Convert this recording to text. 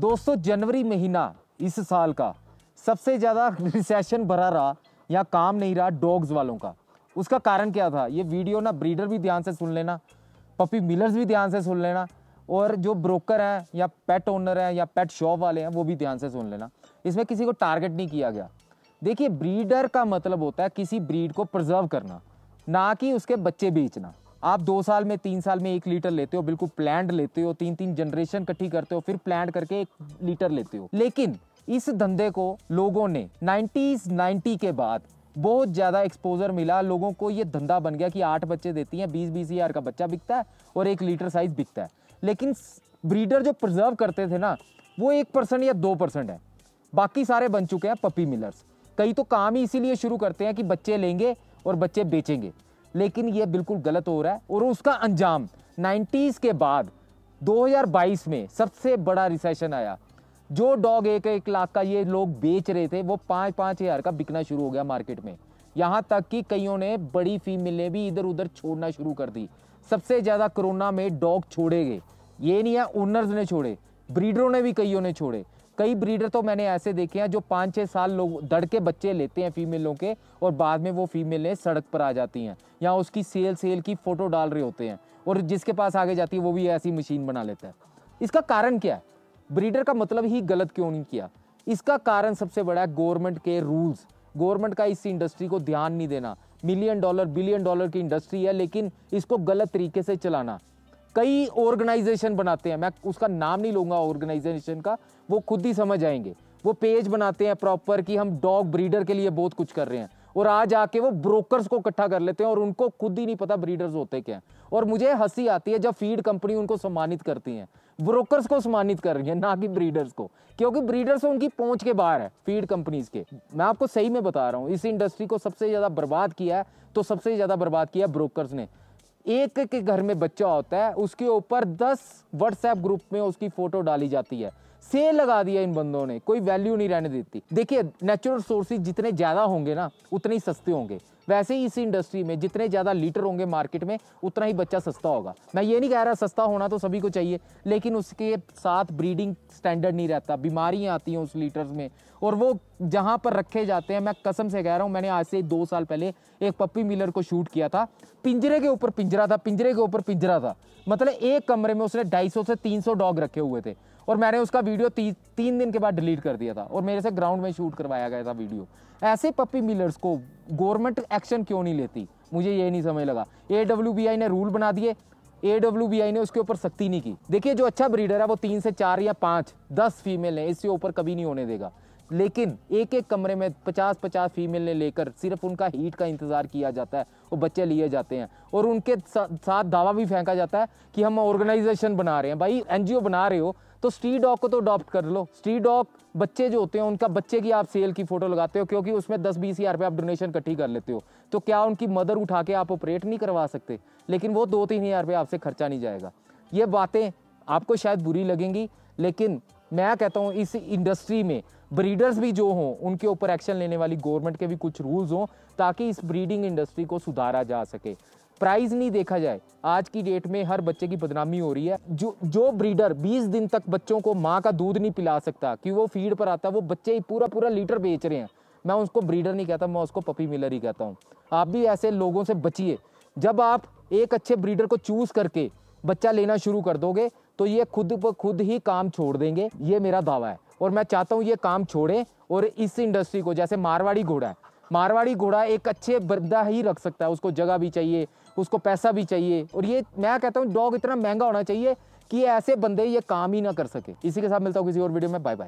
दोस्तों जनवरी महीना इस साल का सबसे ज़्यादा रिसेशन भरा रहा या काम नहीं रहा डॉग्स वालों का उसका कारण क्या था ये वीडियो ना ब्रीडर भी ध्यान से सुन लेना पपी मिलर्स भी ध्यान से सुन लेना और जो ब्रोकर हैं या पेट ओनर हैं या पेट शॉप वाले हैं वो भी ध्यान से सुन लेना इसमें किसी को टारगेट नहीं किया गया देखिए ब्रीडर का मतलब होता है किसी ब्रीड को प्रिजर्व करना ना कि उसके बच्चे बेचना आप दो साल में तीन साल में एक लीटर लेते हो बिल्कुल प्लैंड लेते हो तीन तीन जनरेशन इकट्ठी करते हो फिर प्लान करके एक लीटर लेते हो लेकिन इस धंधे को लोगों ने नाइन्टीज नाइन्टी के बाद बहुत ज़्यादा एक्सपोजर मिला लोगों को ये धंधा बन गया कि आठ बच्चे देती हैं बीस बीस हज़ार का बच्चा बिकता है और एक लीटर साइज बिकता है लेकिन ब्रीडर जो प्रिजर्व करते थे ना वो एक परसेंट या दो परसेंट है बाकी सारे बन चुके हैं पपी मिलर्स कई तो काम ही इसीलिए शुरू करते हैं कि बच्चे लेंगे और बच्चे बेचेंगे लेकिन ये बिल्कुल गलत हो रहा है और उसका अंजाम 90s के बाद 2022 में सबसे बड़ा रिसेशन आया जो डॉग एक एक लाख का ये लोग बेच रहे थे वो पाँच पाँच हज़ार का बिकना शुरू हो गया मार्केट में यहाँ तक कि कईयों ने बड़ी फीमेलें भी इधर उधर छोड़ना शुरू कर दी सबसे ज़्यादा कोरोना में डॉग छोड़े गए ये नहीं है ओनर्स ने छोड़े ब्रीडरों ने भी कईयों ने छोड़े कई ब्रीडर तो मैंने ऐसे देखे हैं जो पाँच छः साल लोग दड़ के बच्चे लेते हैं फीमेलों के और बाद में वो फीमेलें सड़क पर आ जाती हैं या उसकी सेल सेल की फ़ोटो डाल रहे होते हैं और जिसके पास आगे जाती है वो भी ऐसी मशीन बना लेता है इसका कारण क्या है ब्रीडर का मतलब ही गलत क्यों नहीं किया इसका कारण सबसे बड़ा है गवर्नमेंट के रूल्स गवर्नमेंट का इस इंडस्ट्री को ध्यान नहीं देना मिलियन डॉलर बिलियन डॉलर की इंडस्ट्री है लेकिन इसको गलत तरीके से चलाना कई ऑर्गेनाइजेशन बनाते हैं मैं उसका नाम नहीं लूंगा ऑर्गेनाइजेशन का वो खुद ही समझ आएंगे वो पेज बनाते हैं प्रॉपर कि हम डॉग ब्रीडर के लिए बहुत कुछ कर रहे हैं और आज आके वो ब्रोकर्स को इकट्ठा कर लेते हैं और उनको खुद ही नहीं पता ब्रीडर्स होते क्या हैं और मुझे हंसी आती है जब फीड कंपनी उनको सम्मानित करती है ब्रोकर्स को सम्मानित कर रही है ना कि ब्रीडर्स को क्योंकि ब्रीडर्स उनकी पहुंच के बाहर है फीड कंपनीज के मैं आपको सही में बता रहा हूँ इस इंडस्ट्री को सबसे ज़्यादा बर्बाद किया है तो सबसे ज़्यादा बर्बाद किया ब्रोकर्स ने एक के घर में बच्चा होता है उसके ऊपर दस व्हाट्सएप ग्रुप में उसकी फोटो डाली जाती है सेल लगा दिया इन बंदों ने कोई वैल्यू नहीं रहने देती देखिए नेचुरल रिसोर्सेज जितने ज़्यादा होंगे ना उतने ही सस्ते होंगे वैसे ही इस इंडस्ट्री में जितने ज़्यादा लीटर होंगे मार्केट में उतना ही बच्चा सस्ता होगा मैं ये नहीं कह रहा सस्ता होना तो सभी को चाहिए लेकिन उसके साथ ब्रीडिंग स्टैंडर्ड नहीं रहता बीमारियाँ आती हैं उस लीटर्स में और वो जहाँ पर रखे जाते हैं मैं कसम से कह रहा हूँ मैंने आज से दो साल पहले एक पप्पी मिलर को शूट किया था पिंजरे के ऊपर पिंजरा था पिंजरे के ऊपर पिंजरा था मतलब एक कमरे में उसने ढाई से तीन डॉग रखे हुए थे और मैंने उसका वीडियो ती, तीन दिन के बाद डिलीट कर दिया था और मेरे से ग्राउंड में शूट करवाया गया था वीडियो ऐसे पप्पी मिलर्स को गवर्नमेंट एक्शन क्यों नहीं लेती मुझे ये नहीं समझ लगा ए ने रूल बना दिए ए ने उसके ऊपर सख्ती नहीं की देखिए जो अच्छा ब्रीडर है वो तीन से चार या पाँच दस फीमेल है इससे ऊपर कभी नहीं होने देगा लेकिन एक एक कमरे में पचास पचास फीमेल ने लेकर सिर्फ उनका हीट का इंतज़ार किया जाता है वो बच्चे लिए जाते हैं और उनके साथ दावा भी फेंका जाता है कि हम ऑर्गेनाइजेशन बना रहे हैं भाई एनजीओ बना रहे हो तो स्ट्री डॉग को तो अडॉप्ट कर लो स्ट्री डॉग बच्चे जो होते हैं उनका बच्चे की आप सेल की फ़ोटो लगाते हो क्योंकि उसमें दस बीस हज़ार रुपये आप डोनेशन इकट्ठी कर लेते हो तो क्या उनकी मदर उठा के आप ऑपरेट नहीं करवा सकते लेकिन वो दो तीन हज़ार रुपये आपसे खर्चा नहीं जाएगा ये बातें आपको शायद बुरी लगेंगी लेकिन मैं कहता हूँ इस इंडस्ट्री में ब्रीडर्स भी जो हों उनके ऊपर एक्शन लेने वाली गवर्नमेंट के भी कुछ रूल्स हों ताकि इस ब्रीडिंग इंडस्ट्री को सुधारा जा सके प्राइस नहीं देखा जाए आज की डेट में हर बच्चे की बदनामी हो रही है जो जो ब्रीडर 20 दिन तक बच्चों को माँ का दूध नहीं पिला सकता कि वो फीड पर आता है वो बच्चे ही पूरा पूरा लीटर बेच रहे हैं मैं उसको ब्रीडर नहीं कहता मैं उसको पपी मिलर ही कहता हूँ आप भी ऐसे लोगों से बचिए जब आप एक अच्छे ब्रीडर को चूज़ करके बच्चा लेना शुरू कर दोगे तो ये खुद ब खुद ही काम छोड़ देंगे ये मेरा दावा है और मैं चाहता हूँ ये काम छोड़ें और इस इंडस्ट्री को जैसे मारवाड़ी घोड़ा है मारवाड़ी घोड़ा एक अच्छे बंदा ही रख सकता है उसको जगह भी चाहिए उसको पैसा भी चाहिए और ये मैं कहता हूँ डॉग इतना महंगा होना चाहिए कि ऐसे बंदे ये काम ही ना कर सके इसी के साथ मिलता हूँ किसी और वीडियो में बाय बाय